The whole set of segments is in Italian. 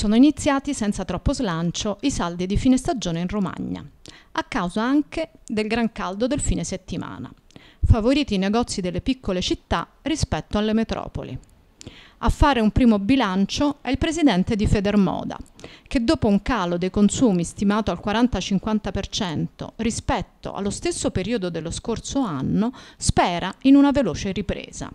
Sono iniziati senza troppo slancio i saldi di fine stagione in Romagna, a causa anche del gran caldo del fine settimana, favoriti i negozi delle piccole città rispetto alle metropoli. A fare un primo bilancio è il presidente di Federmoda, che dopo un calo dei consumi stimato al 40-50% rispetto allo stesso periodo dello scorso anno, spera in una veloce ripresa.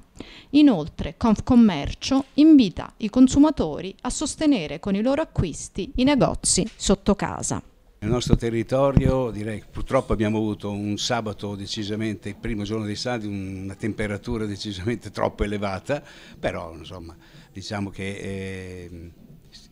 Inoltre, Confcommercio invita i consumatori a sostenere con i loro acquisti i negozi sotto casa. Nel nostro territorio direi che purtroppo abbiamo avuto un sabato decisamente, il primo giorno di saldi, una temperatura decisamente troppo elevata, però insomma diciamo che eh,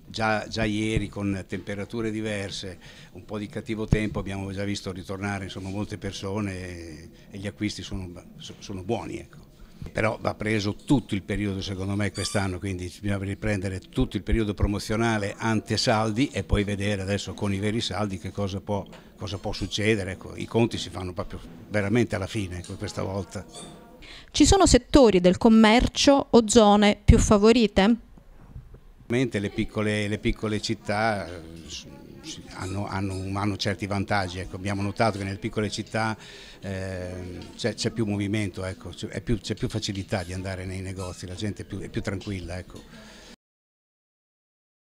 già, già, ieri con temperature diverse, un po' di cattivo tempo abbiamo già visto ritornare insomma, molte persone e, e gli acquisti sono, sono buoni. Ecco. Però va preso tutto il periodo secondo me quest'anno, quindi bisogna riprendere tutto il periodo promozionale ante saldi e poi vedere adesso con i veri saldi che cosa può, cosa può succedere. Ecco, I conti si fanno proprio veramente alla fine ecco, questa volta. Ci sono settori del commercio o zone più favorite? Le piccole, le piccole città eh, hanno, hanno, hanno, certi vantaggi, ecco. abbiamo notato che nelle piccole città eh, c'è, più movimento, ecco. c'è, più, più, facilità di andare nei negozi, la gente è più, è più tranquilla. Ecco.